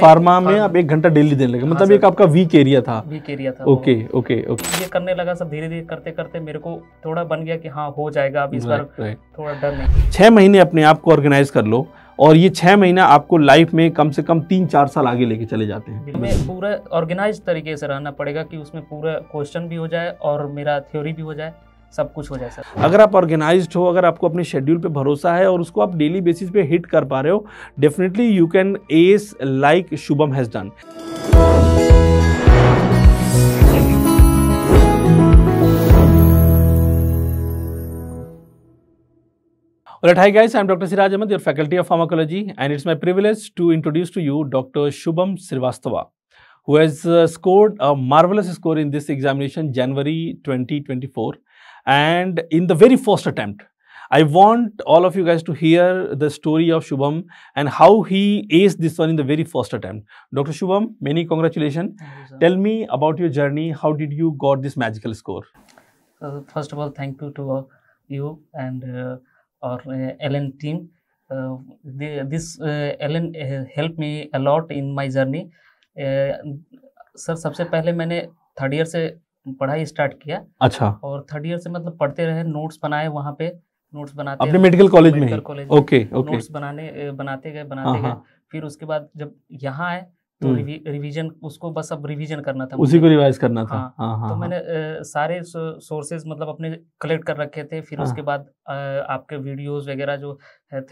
Pharma में आप एक घंटा डेली देने लगे हाँ मतलब एक आपका वीक एरिया था वीक एरिया था ओके ओके ओके ये करने लगा सब धीरे धीरे करते करते मेरे को थोड़ा बन गया कि हाँ हो जाएगा अब इस बार थोड़ा डर नहीं छह महीने अपने आप को ऑर्गेनाइज कर लो और ये छह महीना आपको लाइफ में कम से कम तीन चार साल आगे लेके चले जाते हैं हमें पूरा ऑर्गेनाइज तरीके से रहना पड़ेगा कि उसमें पूरा क्वेश्चन भी हो जाए और मेरा थ्योरी भी हो जाए सब कुछ हो जाए सर अगर आप ऑर्गेनाइज हो अगर आपको अपने शेड्यूल पे भरोसा है और उसको आप डेली बेसिस पे हिट कर पा रहे हो definitely you can as like Shubham has done hi guys I am doctor Siraj Ahmed your faculty of pharmacology and it's my privilege to introduce to you doctor Shubham Srivastava who has scored a marvellous score in this examination January 2024 And in the very first attempt, I want all of you guys to hear the story of Shubham and how he aced this one in the very first attempt. Dr. Shubham, many congratulations. You, Tell me about your journey. How did you got this magical score? Uh, first of all, thank you to uh, you and uh, our Allen uh, team. Uh, this Allen uh, helped me a lot in my journey. Sir सबसे पहले मैंने third year से पढ़ाई start किया अच्छा और third year से मतलब पढ़ते रहे नोट्स बनाए वहाँ पे नोट्स बनाते अपने मेडिकल कॉलेज में ओके ओके नोट्स बनाने बनाते गए बनाते हाँ, गए हाँ। फिर उसके बाद जब यहाँ आए तो रिवीजन हम्म। उसको बस अब रिवीजन करना था उसी को रिवाइज करना था हाँ, हाँ, हाँ, तो हाँ। मैंने आ, सारे सोर्सेज मतलब अपने कलेक्ट कर रखे थे फिर हाँ, उसके बाद आ, आपके वीडियोस वगैरह जो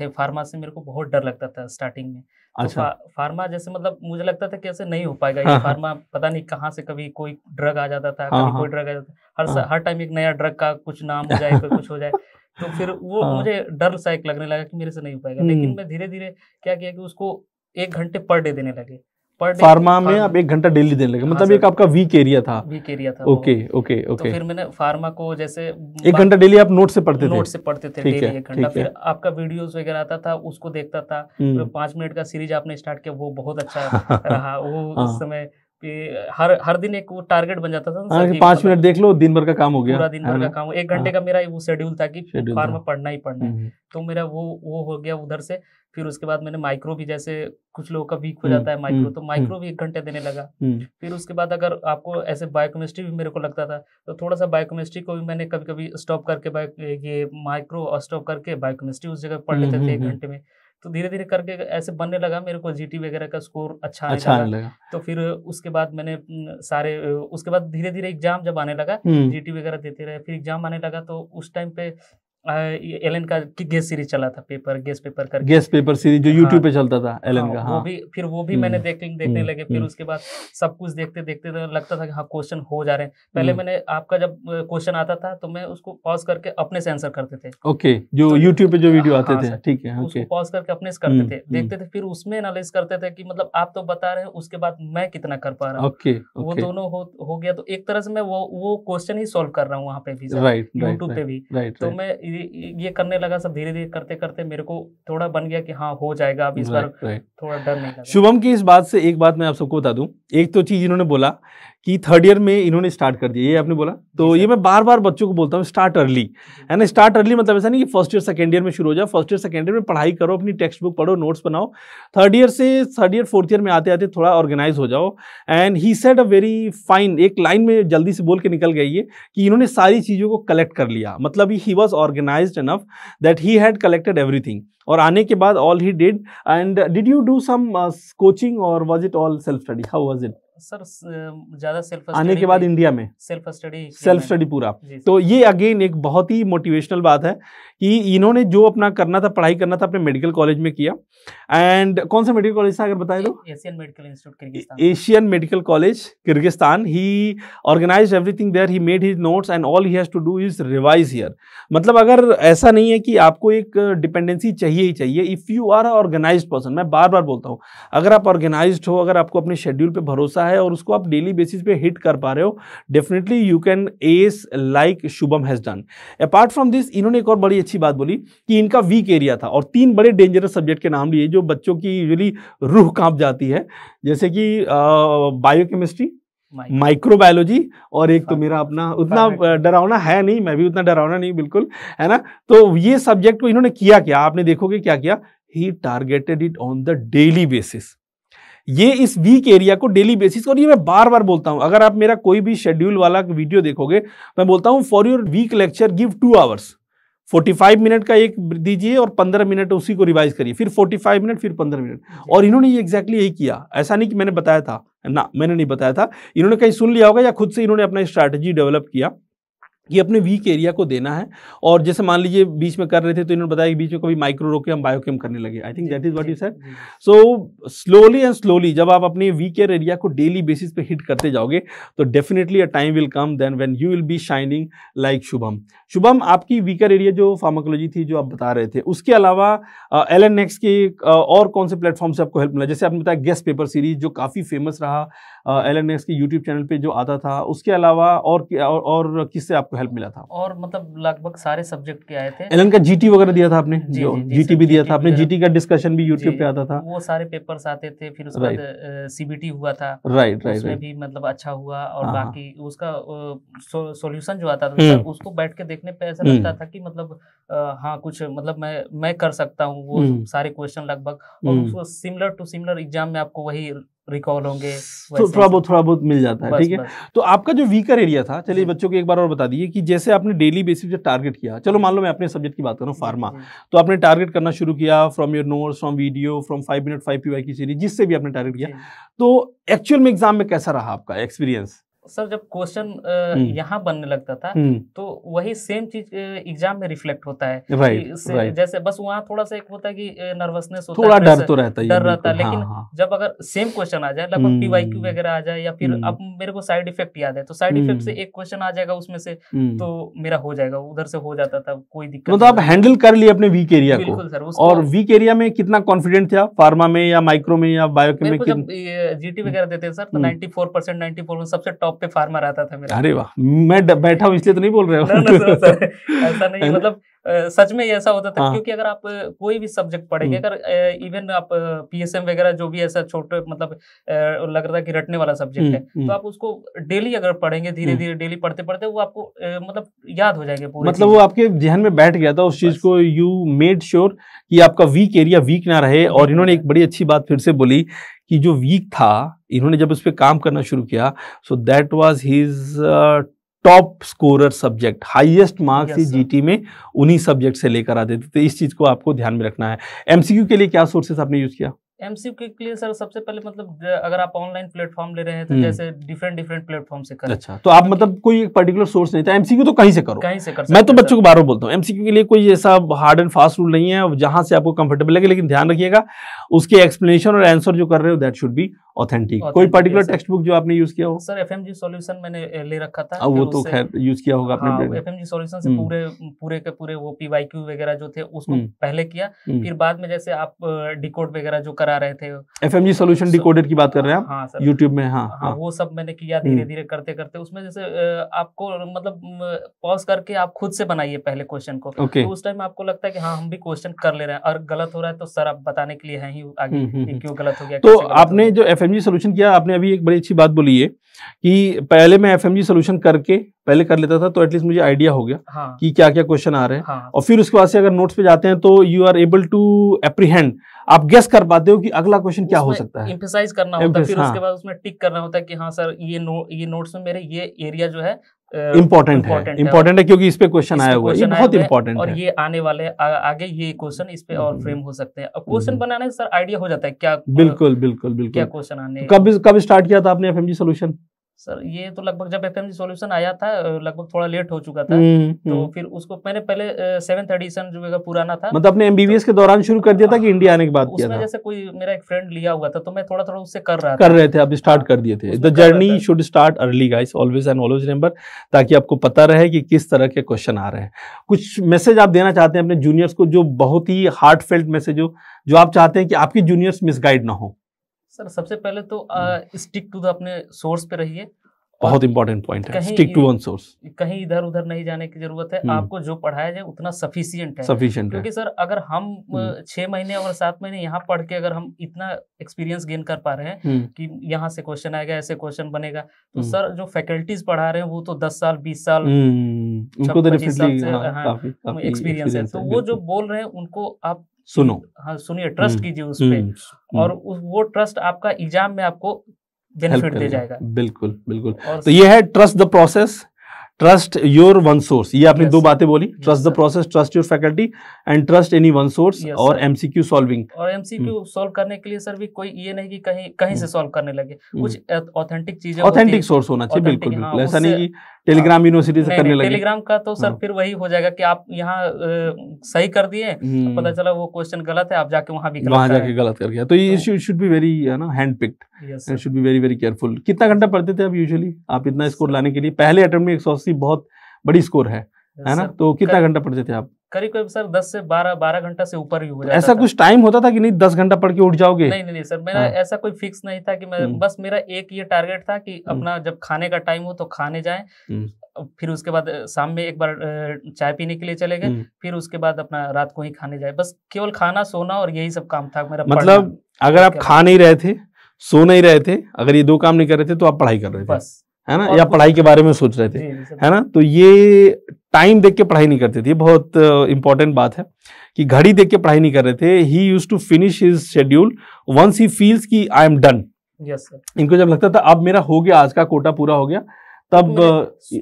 थे फार्मा से मेरे को बहुत डर लगता था स्टार्टिंग में तो अच्छा तो फार्मा जैसे मतलब मुझे लगता था कैसे नहीं हो पाएगा हाँ, ये हाँ। फार्मा पता नहीं कहाँ से कभी कोई ड्रग आ जाता था हाँ, कभी हाँ। कोई ड्रग आ जाता हर हर टाइम एक नया ड्रग का कुछ नाम हो जाए कुछ हो जाए तो फिर वो मुझे डर सा एक लगने लगा कि मेरे से नहीं हो पाएगा लेकिन हम्म। मैं धीरे धीरे क्या किया कि उसको एक घंटे पर डे देने लगे फार्मा में आप एक घंटा डेली देने लगे हाँ मतलब एक आपका वीक एरिया था वीक एरिया था ओके ओके ओके तो फिर मैंने फार्मा को जैसे एक घंटा डेली आप नोट से पढ़ते नोट से पढ़ते थे डेली एक घंटा फिर आपका वीडियोस वगैरह आता था उसको देखता था हम्म। पांच मिनट का सीरीज आपने स्टार्ट किया वो बहुत अच्छा रहा वो उस हाँ। समय कि हर हर दिन एक टारगेट बन जाता था हाँ, पाँच मतलब मिनट देख लो दिन भर का काम हो गया पूरा दिन भर हाँ। का काम एक घंटे हाँ। का मेरा वो शेड्यूल था कि अखबार में पढ़ना ही पढ़ना है हम्म, हम्म। तो मेरा वो वो हो गया उधर से फिर उसके बाद मैंने माइक्रो भी जैसे कुछ लोगों का वीक हो जाता है माइक्रो हम्म, तो माइक्रो भी एक घंटे देने लगा फिर उसके बाद अगर आपको ऐसे बायोकेमिस्ट्री भी मेरे को लगता था तो थोड़ा सा बायोकेमिस्ट्री को भी मैंने कभी कभी स्टॉप करके ये माइक्रो स्टॉप करके बायोकेमिस्ट्री उस जगह पढ़ लेते थे एक घंटे में तो धीरे धीरे करके ऐसे बनने लगा मेरे को जीटी वगैरह का स्कोर अच्छा अच्छा लगा।, लगा तो फिर उसके बाद मैंने सारे उसके बाद धीरे धीरे एग्जाम जब आने लगा जीटी हम्म। वगैरह देते रहे फिर एग्जाम आने लगा तो उस टाइम पे एलन का गेस सीरीज चला था पेपर गेस पेपर कर गेस पेपर सीरीज जो यूट्यूब हाँ। पे चलता था एलन हाँ, का हाँ। वो भी फिर वो भी मैंने हम्म, देख देखने हम्म, लगे फिर हम्म। उसके बाद सब कुछ देखते देखते तो लगता था कि हाँ क्वेश्चन हो जा रहे हैं पहले मैंने आपका जब क्वेश्चन आता था तो मैं उसको पॉज करके अपने से आंसर करते थे ओके जो तो, यूट्यूब पे जो वीडियो हाँ, आते थे ठीक है उसको पॉज करके अपने से करते थे देखते थे फिर उसमें एनालिस करते थे कि मतलब आप तो बता रहे हैं उसके बाद मैं कितना कर पा रहा हूँ वो दोनों हो गया तो एक तरह से मैं वो वो क्वेश्चन ही सोल्व कर रहा हूँ वहाँ पे भी यूट्यूब पे भी तो मैं ये ये करने लगा सब धीरे धीरे करते करते मेरे को थोड़ा बन गया कि हाँ हो जाएगा अब इस बार थोड़ा डर नहीं शुभम की इस बात से एक बात मैं आप सबको बता दूं एक तो चीज इन्होंने बोला कि थर्ड ईयर में इन्होंने स्टार्ट कर दिया ये आपने बोला तो ये मैं बार बार बच्चों को बोलता हूँ स्टार्ट हम्म। अर्ली है ना स्टार्ट अर्ली मतलब ऐसा नहीं कि फर्स्ट ईयर सेकेंड ईयर में शुरू हो जाए फर्स्ट ईयर सेकेंड ईयर में पढ़ाई करो अपनी टेक्स्ट बुक पढ़ो नोट्स बनाओ थर्ड ईयर से थर्ड ईयर फोर्थ ईयर में आते आते थोड़ा ऑर्गेनाइज हो जाओ and he set a very fine एक लाइन में जल्दी से बोल के निकल गई है कि इन्होंने सारी चीज़ों को कलेक्ट कर लिया मतलब he was organise enough that he had collected everything और आने के बाद all he did and did you do some coaching और was it all self study how was it sir ज्यादा सेल्फ आने के बाद इंडिया में सेल्फ स्टडी सेल्फ स्टडी पूरा तो ये अगेन एक बहुत ही मोटिवेशनल बात है कि इन्होंने जो अपना करना था पढ़ाई करना था अपने मेडिकल कॉलेज में किया एंड कौन सा मेडिकल कॉलेज था अगर बताए तो Asian medical institute Asian medical college Kyrgyzstan he organise everything there he made his notes and all he has to do is revise here मतलब अगर ऐसा नहीं है कि आपको एक डिपेंडेंसी चाहिए ही चाहिए if you are organise person मैं बार बार बोलता हूँ अगर आप ऑर्गेनाइज हो अगर आपको अपने शेड्यूल पर भरोसा रहा है और उसको आप डेली बेसिस पे हिट कर पा रहे हो definitely you can as like Shubham has done apart from this इन्होंने एक और बड़ी अच्छी बात बोली कि इनका वीक एरिया था और तीन बड़े डेंजरस सब्जेक्ट के नाम लिए जो बच्चों की यूजली रूह कांप जाती है जैसे कि बायोकेमिस्ट्री माइक्रोबायोलॉजी और एक तो मेरा अपना उतना डरावना है नहीं मैं भी उतना डरावना नहीं बिल्कुल है ना तो ये सब्जेक्ट को इन्होंने किया क्या आपने देखोगे क्या किया he targeted it on the daily basis ये इस वीक एरिया को डेली बेसिस और ये मैं बार बार बोलता हूं अगर आप मेरा कोई भी शेड्यूल वाला वीडियो देखोगे मैं बोलता हूँ for your weak lecture give two hours 45 minute का एक दीजिए और 15 मिनट उसी को रिवाइज करिए फिर 45 मिनट फिर 15 मिनट और इन्होंने ये एग्जैक्टली यही किया ऐसा नहीं कि मैंने बताया था ना मैंने नहीं बताया था इन्होंने कहीं सुन लिया होगा या खुद से इन्होंने अपना स्ट्रैटेजी डेवलप किया ये अपने वीक एरिया को देना है और जैसे मान लीजिए बीच में कर रहे थे तो इन्होंने बताया कि बीच में कभी माइक्रो रोके हम बायोकेम करने लगे I think that is what you said so slowly and slowly जब आप अपने वीक एरिया को डेली बेसिस पे हिट करते जाओगे तो definitely a time will come then when you will be shining like Shubham Shubham आपकी वीकर एरिया जो फार्माकोलॉजी थी जो आप बता रहे थे उसके अलावा एल एन एक्स के और कौन से प्लेटफॉर्म से आपको हेल्प मिला जैसे आपने बताया गेस्ट पेपर सीरीज जो काफ़ी फेमस रहा एल एन एक्स के यूट्यूब चैनल पर जो आता था उसके अलावा और, और, और किससे आपको हेल्प मिला था और मतलब लगभग सारे सब्जेक्ट के आए थे एलन का जीटी वगैरह दिया था आपने जी, जी, जीटी भी दिया था आपने जीटी का डिस्कशन भी यूट्यूब पे आता था वो सारे पेपर आते थे फिर उसके बाद सीबीटी हुआ था राइट राइट उसमें भी मतलब अच्छा हुआ और हाँ, हाँ। बाकी उसका सोल्यूशन जो आता था हम्म। मतलब उसको बैठ के देखने पे ऐसा लगता हम्म। था की मतलब हाँ कुछ मतलब मैं मैं कर सकता हूँ वो हम्म। सारे क्वेश्चन लगभग और उसको सिमिलर टू सिमिलर एग्जाम में आपको वही रिकॉल होंगे तो थोड़ा बहुत थोड़ा बहुत मिल जाता है ठीक है तो आपका जो वीकर एरिया था चलिए बच्चों को एक बार और बता दिए कि जैसे आपने डेली बेसिस पे टारगेट किया चलो मान लो मैं अपने सब्जेक्ट की बात करूँ फार्मा तो आपने टारगेट करना शुरू किया from your notes from video from five minute five P की सीरीज जिससे भी आपने टारगेट किया तो एक्चुअल में एग्जाम में कैसा रहा आपका एक्सपीरियंस सर जब क्वेश्चन हम्म। यहाँ बनने लगता था हम्म। तो वही सेम चीज एग्जाम में रिफ्लेक्ट होता है right, right. जैसे बस वहाँ थोड़ा सा एक होता है कि नर्वसनेस होता थोड़ा डर तो रहता है डर रहता है लेकिन हाँ, हाँ, जब अगर सेम क्वेश्चन आ जाए लगभग क्यू हम्म। वगैरह आ जाए या फिर अब मेरे को साइड इफेक्ट याद है तो साइड इफेक्ट से एक क्वेश्चन आ जाएगा उसमें से तो मेरा हो जाएगा उधर से हो जाता था कोई दिक्कत मतलब आप हैंडल कर लिए अपने वीक एरिया को और वीक एरिया में कितना कॉन्फिडेंट थे आप फार्मा में या माइक्रो में या बायो में जीटी वगैरह देते हैं sir ninety four percent ninety four सबसे टॉप शॉप पे फार्मर आता था मेरा अरे वाह मैं बैठा हूँ इसलिए तो नहीं बोल रहे हो ऐसा नहीं मतलब सच में ऐसा होता था हाँ। क्योंकि अगर आप कोई भी सब्जेक्ट पढ़ेंगे हम्म। अगर इवन आप पीएसएम वगैरह जो भी ऐसा छोटे मतलब लग रहा था कि रटने वाला सब्जेक्ट हम्म, है तो हम्म। आप उसको डेली अगर पढ़ेंगे धीरे धीरे डेली पढ़ते पढ़ते वो आपको मतलब याद हो जाएंगे पूरे मतलब वो आपके जहन में बैठ गया था उस चीज को यू मेड श्योर कि आपका वीक एरिया वीक ना रहे और इन्होंने एक बड़ी अच्छी बात फिर से बोली कि जो वीक था इन्होंने जब उस पर काम करना शुरू किया so that was his top scorer subject highest marks yes, GT में उन्हीं सब्जेक्ट से लेकर आते थे तो इस चीज को आपको ध्यान में रखना है एमसीक्यू के लिए क्या सोर्सेस आपने यूज किया एमसीक्यू के लिए सर सबसे पहले मतलब अगर आप ऑनलाइन प्लेटफॉर्म ले रहे हैं तो हम्म। जैसे डिफरेंट डिफरेंट प्लेटफॉर्म से करें अच्छा तो आप मतलब कोई एक पर्टिकुलर सोर्स नहीं था तो एमसीक्यू तो कहीं से करो कहीं से कर मैं तो बच्चों को बार बार बोलता हूँ एमसीक्यू के लिए कोई ऐसा हार्ड एंड फास्ट रूल नहीं है जहां से आपको कंफर्टेबल लगे लेकिन ध्यान रखिएगा उसके एक्सप्लेनेशन और आंसर जो कर रहे हो दैट शुड बी ऑथेंटिक कोई पर्टिकुलर टेक्स्ट बुक जो आपने यूज किया हो सर एफ एफएमजी सोल्यूशन मैंने ले रखा था वो तो खैर यूज किया होगा आपने एफ एफएमजी सोल्यूशन से हम्म। पूरे पूरे के पूरे वो पीवाईक्यू वगैरह जो थे उसको हम्म। पहले किया फिर बाद में जैसे आप डिकोड वगैरह जो कर करा रहे थे F M G solution decoded की बात कर रहे हैं हाँ सर यूट्यूब में हाँ, हाँ, हाँ वो सब मैंने किया हम्म। धीरे धीरे करते करते उसमें जैसे आपको मतलब पॉज करके आप खुद से बनाइए पहले क्वेश्चन को okay. तो उस टाइम आपको लगता है कि हाँ हम भी क्वेश्चन कर ले रहे हैं और गलत हो रहा है तो सर आप बताने के लिए है ही आगे हम्म, हम्म, क्यों गलत हो गया तो आपने जो एफ एम जी सोल्यूशन किया आपने अभी एक बड़ी अच्छी बात बोली है कि पहले मैं एफ एम जी सोल्यूशन करके पहले कर लेता था तो एटलीस्ट मुझे आइडिया हो गया हाँ। कि क्या क्या क्वेश्चन आ रहे हैं हाँ। और फिर उसके बाद से अगर नोट्स पे जाते हैं तो you are able to apprehend आप गेस कर पाते हो कि अगला क्वेश्चन क्या हो सकता है एम्फेसाइज करना होता है फिर हाँ। उसके बाद उसमें टिक करना होता है कि हाँ सर ये नो ये नोट्स में मेरे ये एरिया जो है इम्पोर्टेंट है इम्पोर्टेंट है क्योंकि इस पे क्वेश्चन आया हुआ ये बहुत इम्पोर्टेंट है और ये आने वाले आगे ये क्वेश्चन इस पे और फ्रेम हम्म। हो सकते हैं क्वेश्चन हम्म। बनाने से सर आइडिया हो जाता है क्या बिल्कुल बिल्कुल बिल्कुल क्या क्वेश्चन आने तो कब कब स्टार्ट किया था आपने एफएमजी सॉल्यूशन सर ये तो लगभग जब एफ सॉल्यूशन आया था लगभग थोड़ा लेट हो चुका था हम्म, तो हम्म। फिर उसको मैंने पहले सेवेंथ एडिशन जो है पुराना था मतलब अपने एमबीबीएस के दौरान शुरू कर दिया था कि इंडिया हाँ, आने के बाद किया था जैसे कोई मेरा एक फ्रेंड लिया हुआ था तो मैं थोड़ा थोड़ा उससे कर रहा कर रहे थे अब स्टार्ट हाँ, कर दिए थे the journey should start early guys always and always remember ताकि आपको पता रहे कि किस तरह के क्वेश्चन आ रहे हैं कुछ मैसेज आप देना चाहते हैं अपने जूनियर्स को जो बहुत ही हार्ट फेल्ट मैसेज हो जो आप चाहते हैं कि आपके जूनियर्स मिसगाइड ना हो सर सबसे पहले तो स्टिक टू द अपने सोर्स पे रहिए बहुत इंपॉर्टेंट पॉइंट है स्टिक टू वन सोर्स कहीं इधर उधर नहीं जाने की जरूरत है हम्म। आपको जो पढ़ाया जाए उतना सफिशियंट है सफिशियंट क्योंकि सर अगर हम हम्म। छह महीने और सात महीने यहाँ पढ़ के अगर हम इतना एक्सपीरियंस गेन कर पा रहे हैं हम्म। कि यहाँ से क्वेश्चन आएगा ऐसे क्वेश्चन बनेगा तो सर जो फैकल्टीज पढ़ा रहे हैं वो तो दस साल बीस साल एक्सपीरियंस तो हाँ, हाँ, है तो वो जो बोल रहे हैं उनको आप सुनो हाँ सुनिए ट्रस्ट हम्म, कीजिए उस पर हम्म, हम्म। और वो ट्रस्ट आपका एग्जाम में आपको बेनिफिट दे जाएगा बिल्कुल बिल्कुल तो ये है trust the process trust your one source ये आपने yes. दो बातें बोली trust the process trust your faculty and trust any one source और एमसीक्यू सॉल्विंग और एमसीक्यू सॉल्व करने के लिए सर भी कोई ये नहीं कि कहीं कहीं से सॉल्व करने लगे कुछ ऑथेंटिक चीजें ऑथेंटिक सोर्स होना चाहिए बिल्कुल बिल्कुल हाँ, ऐसा नहीं कि टेलीग्राम हाँ। यूनिवर्सिटी से करने लगे टेलीग्राम का तो सर हाँ। फिर वही हो जाएगा कि आप यहाँ सही कर दिए तो हम्म। पता चला वो क्वेश्चन गलत है आप जाके वहाँ भी वहाँ जाके गलत कर गया तो शुड बी वेरी ना hand picked should be very very careful कितना घंटा पढ़ते थे आप यूजली आप इतना स्कोर लाने के लिए पहले अटेम्प्ट में एक बहुत बड़ी स्कोर है है ना तो कितना घंटा पढ़ते थे आप करीब करीब सर दस से बारह बारह घंटा से ऊपर ही हो जाता ऐसा कुछ टाइम होता था कि नहीं दस घंटा पढ़ के उठ जाओगे नहीं नहीं, सर मेरा हाँ। ऐसा कोई फिक्स नहीं था कि मैं हम्म। बस मेरा एक ये टारगेट था कि हम्म। अपना जब खाने का टाइम हो तो खाने जाए हम्म। फिर उसके बाद शाम में एक बार चाय पीने के लिए चले गए फिर उसके बाद अपना रात को ही खाने जाए बस केवल खाना सोना और यही सब काम था मेरा मतलब अगर आप खा नहीं रहे थे सो नहीं रहे थे अगर ये दो काम नहीं कर रहे थे तो आप पढ़ाई कर रहे थे बस है ना या पढ़ाई के बारे में सोच रहे थे है ना तो ये टाइम देख के पढ़ाई नहीं करते थे बहुत इंपॉर्टेंट बात है कि घड़ी देख के पढ़ाई नहीं कर रहे थे he used to finish his schedule once he feels की आई एम डन इनको जब लगता था अब मेरा हो गया आज का कोटा पूरा हो गया तब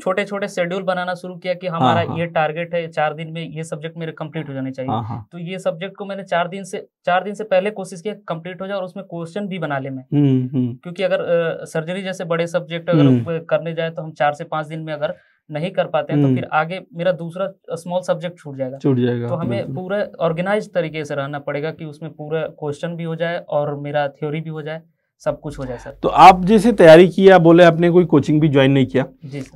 छोटे छोटे शेड्यूल बनाना शुरू किया कि हमारा हाँ, हाँ, ये टारगेट है चार दिन में ये सब्जेक्ट मेरे कंप्लीट हो जाने चाहिए हाँ, हाँ, तो ये सब्जेक्ट को मैंने चार दिन से चार दिन से पहले कोशिश किया कंप्लीट हो जाए और उसमें क्वेश्चन भी बना ले मैं हम्म, हम्म। क्योंकि अगर सर्जरी जैसे बड़े सब्जेक्ट अगर हम्म। करने जाए तो हम चार से पांच दिन में अगर नहीं कर पाते हैं तो फिर आगे मेरा दूसरा स्मॉल सब्जेक्ट छूट जाएगा छूट जाएगा तो हमें पूरा ऑर्गेनाइज तरीके से रहना पड़ेगा कि उसमें पूरा क्वेश्चन भी हो जाए और मेरा थ्योरी भी हो जाए सब कुछ हो जाए सर तो आप जैसे तैयारी की आप बोले आपने कोई कोचिंग भी ज्वाइन नहीं किया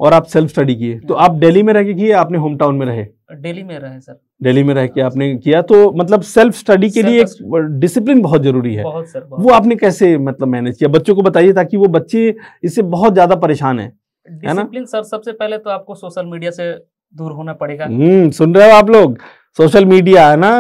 और आप सेल्फ स्टडी किए तो हाँ। आप दिल्ली में रह के किए आपने होम टाउन में रहे दिल्ली में रहे सर दिल्ली में रह के आपने किया तो मतलब सेल्फ स्टडी के लिए एक डिसिप्लिन बहुत जरूरी है बहुत सर बहुत वो आपने कैसे मतलब मैनेज किया बच्चों को बताइए ताकि वो बच्चे इससे बहुत ज्यादा परेशान है डिसिप्लिन सर सबसे पहले तो आपको सोशल मीडिया से दूर होना पड़ेगा हम्म सुन रहे हो आप लोग सोशल मीडिया है ना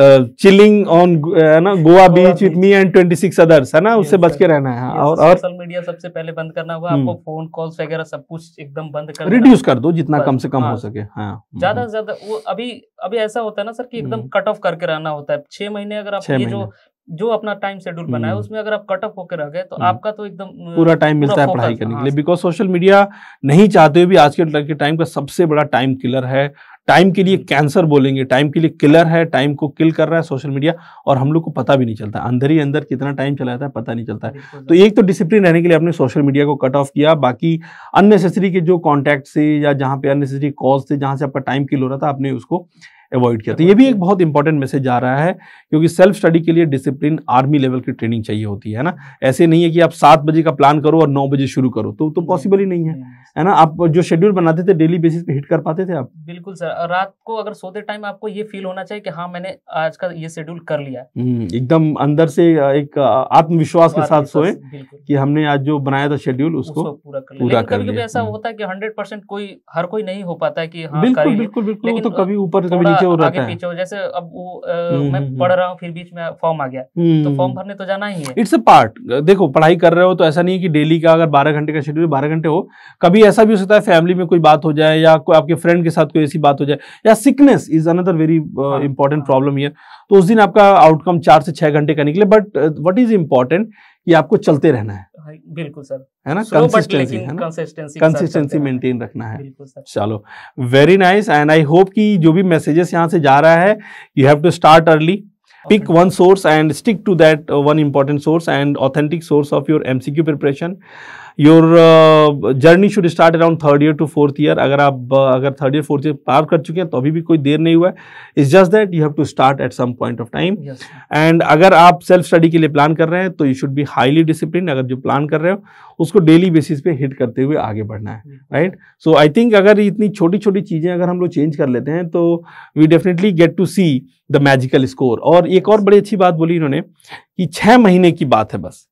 चिलिंग ऑन है ना Goa beach with me and twenty six others है ना उससे बच के रहना है हाँ, और और सोशल मीडिया सबसे पहले बंद करना होगा आपको फोन हम्म। कॉल्स वगैरह सब कुछ एकदम बंद कर रिड्यूस कर दो जितना कम से कम हो हाँ। सके हाँ। ज्यादा से ज्यादा वो अभी अभी ऐसा होता है ना सर कि एकदम कट हम्म। ऑफ करके रहना होता है छह महीने अगर आप ये जो जो अपना टाइम शेड्यूल बनाया है हम्म। उसमें अगर आप कट ऑफ होकर रह गए तो आपका तो एकदम पूरा टाइम मिलता है पढ़ाई करने के लिए बिकॉज सोशल मीडिया नहीं चाहते हुए भी आज के टाइम का सबसे बड़ा टाइम किलर है टाइम के लिए कैंसर हम्म। बोलेंगे टाइम के लिए किलर है टाइम को किल कर रहा है सोशल मीडिया और हम लोग को पता भी नहीं चलता अंदर ही अंदर कितना टाइम चला जाता है पता नहीं चलता है तो एक तो डिसिप्लिन रहने के लिए आपने सोशल मीडिया को कट ऑफ किया बाकी अननेसेसरी के जो कॉन्टैक्ट से या जहाँ पे अननेसेसरी कॉल्स थे जहाँ से आपका टाइम किल हो रहा था आपने उसको अवॉइड किया तो ये भी एक बहुत इंपॉर्टेंट मैसेज आ रहा है क्योंकि सेल्फ स्टडी के लिए डिसिप्लिन आर्मी लेवल की ट्रेनिंग चाहिए होती है ना ऐसे नहीं है कि आप सात बजे का प्लान करो और नौ बजे शुरू करो तो तो पॉसिबल ही नहीं है है ना आप जो शेड्यूल बनाते थे डेली बेसिस पे हिट कर पाते थे आप बिल्कुल सर रात को अगर सोते टाइम आपको ये फील होना चाहिए कि हाँ मैंने आज का ये शेड्यूल कर लिया हम्म, एकदम अंदर से एक आत्मविश्वास के साथ सोए कि हमने आज जो बनाया था शेड्यूल उसको पूरा कर लिया ऐसा हम्म। होता है कि हंड्रेड कोई हर कोई नहीं हो पाता है कि हाँ, बिल्कुल बिल्कुल बिल्कुल तो कभी ऊपर कभी पीछे हो आगे है जैसे अब वो हम्म, मैं हम्म, पढ़ हम्म। रहा हूँ फिर बीच में फॉर्म आ गया तो फॉर्म भरने तो जाना ही है इट्स अ पार्ट देखो पढ़ाई कर रहे हो तो ऐसा नहीं है कि डेली का अगर बारह घंटे का शेड्यूल बारह घंटे हो कभी ऐसा भी हो सकता है फैमिली में कोई बात हो जाए या कोई आपके फ्रेंड के साथ कोई ऐसी बात हो जाए या sickness is another very important problem ये तो उस दिन आपका आउटकम चार से छह घंटे का निकले बट वट इज इम्पॉर्टेंट कि आपको चलते रहना है चलो very nice and I hope कि जो भी मैसेजेस यहाँ से जा रहा है you have to start early pick one source and stick to that one important source and authentic source of your MCQ preparation your journey should start around third year to fourth year अगर आप uh, अगर third year fourth year पार कर चुके हैं तो अभी भी कोई देर नहीं हुआ है it's just that you have to start at some point of time and अगर आप सेल्फ स्टडी के लिए प्लान कर रहे हैं तो you should be highly discipline अगर जो प्लान कर रहे हो उसको डेली बेसिस पे हिट करते हुए आगे बढ़ना है राइट सो आई थिंक अगर इतनी छोटी छोटी चीज़ें अगर हम लोग चेंज कर लेते हैं तो we definitely get to see the magical score और एक और बड़ी अच्छी बात बोली इन्होंने कि छः महीने की बात है बस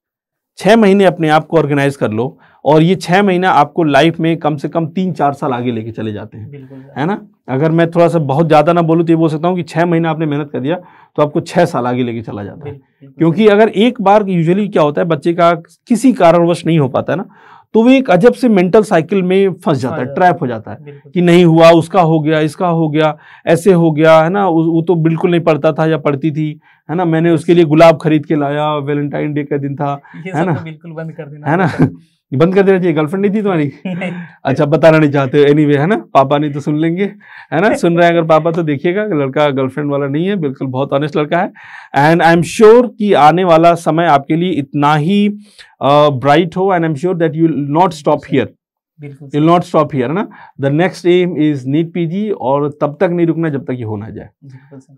छः महीने अपने आप को ऑर्गेनाइज कर लो और ये छः महीना आपको लाइफ में कम से कम तीन चार साल आगे लेके चले जाते हैं है ना अगर मैं थोड़ा सा बहुत ज़्यादा ना बोलूँ तो ये बोल सकता हूँ कि छः महीना आपने मेहनत कर दिया तो आपको छः साल आगे लेके चला जाता है क्योंकि अगर एक बार यूजुअली क्या होता है बच्चे का किसी कारणवश नहीं हो पाता है ना तो वो एक अजब से मेंटल साइकिल में फंस जाता है ट्रैप हाँ, हो जाता है कि नहीं हुआ उसका हो गया इसका हो गया ऐसे हो गया है ना वो तो बिल्कुल नहीं पढ़ता था या पढ़ती थी है ना मैंने उसके लिए गुलाब खरीद के लाया वेलेंटाइन डे का दिन था है ना तो बिल्कुल बंद कर देना है ना बंद कर देना चाहिए गर्लफ्रेंड नहीं थी तुम्हारी अच्छा बताना नहीं चाहते एनी anyway, है ना पापा नहीं तो सुन लेंगे है ना सुन रहे हैं अगर पापा तो देखिएगा लड़का गर्लफ्रेंड वाला नहीं है बिल्कुल बहुत ऑनेस्ट लड़का है एंड आई एम श्योर कि आने वाला समय आपके लिए इतना ही ब्राइट uh, हो and I am sure that you not stop here will not stop here ना the next aim is NEET P और तब तक नहीं रुकना जब तक ये हो ना जाए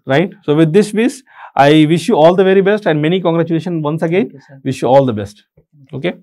राइट सो विद दिस विस I wish you all the very best and many congratulation once again wish you all the best okay